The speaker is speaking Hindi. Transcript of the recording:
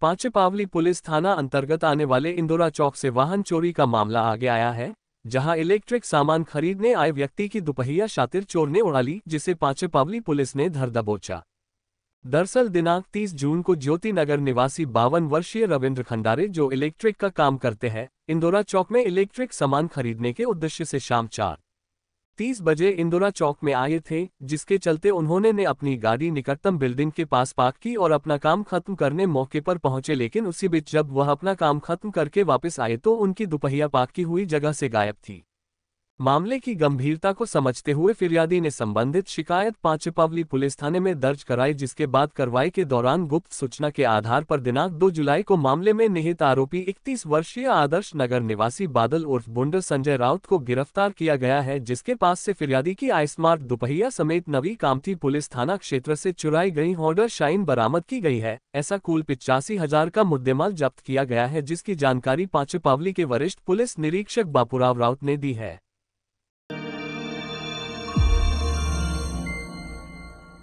पांचपावली पुलिस थाना अंतर्गत आने वाले इंदौरा चौक से वाहन चोरी का मामला आगे आया है जहां इलेक्ट्रिक सामान खरीदने आए व्यक्ति की दुपहिया शातिर चोर ने उड़ा ली जिसे पांचपावली पुलिस ने धर दबोचा दरअसल दिनांक 30 जून को ज्योति नगर निवासी बावन वर्षीय रविन्द्र खंडारे जो इलेक्ट्रिक का काम करते हैं इंदौरा चौक में इलेक्ट्रिक सामान खरीदने के उद्देश्य से शाम चार तीस बजे इंदुरा चौक में आए थे जिसके चलते उन्होंने ने अपनी गाड़ी निकटतम बिल्डिंग के पास पार्क की और अपना काम खत्म करने मौके पर पहुंचे लेकिन उसी बीच जब वह अपना काम खत्म करके वापस आए तो उनकी दुपहिया पार्क की हुई जगह से गायब थी मामले की गंभीरता को समझते हुए फिरियादी ने संबंधित शिकायत पांचपावली पुलिस थाने में दर्ज कराई जिसके बाद कार्रवाई के दौरान गुप्त सूचना के आधार पर दिनांक 2 जुलाई को मामले में निहित आरोपी 31 वर्षीय आदर्श नगर निवासी बादल उर्फ बुंड संजय राउत को गिरफ्तार किया गया है जिसके पास से फिरियादी की आइस्मार्ट दुपहिया समेत नवी कामती पुलिस थाना क्षेत्र से चुराई गई होर्डर शाइन बरामद की गई है ऐसा कुल पिचासी हजार का मुद्देमाल जब्त किया गया है जिसकी जानकारी पांचपावली के वरिष्ठ पुलिस निरीक्षक बापूराव राउत ने दी है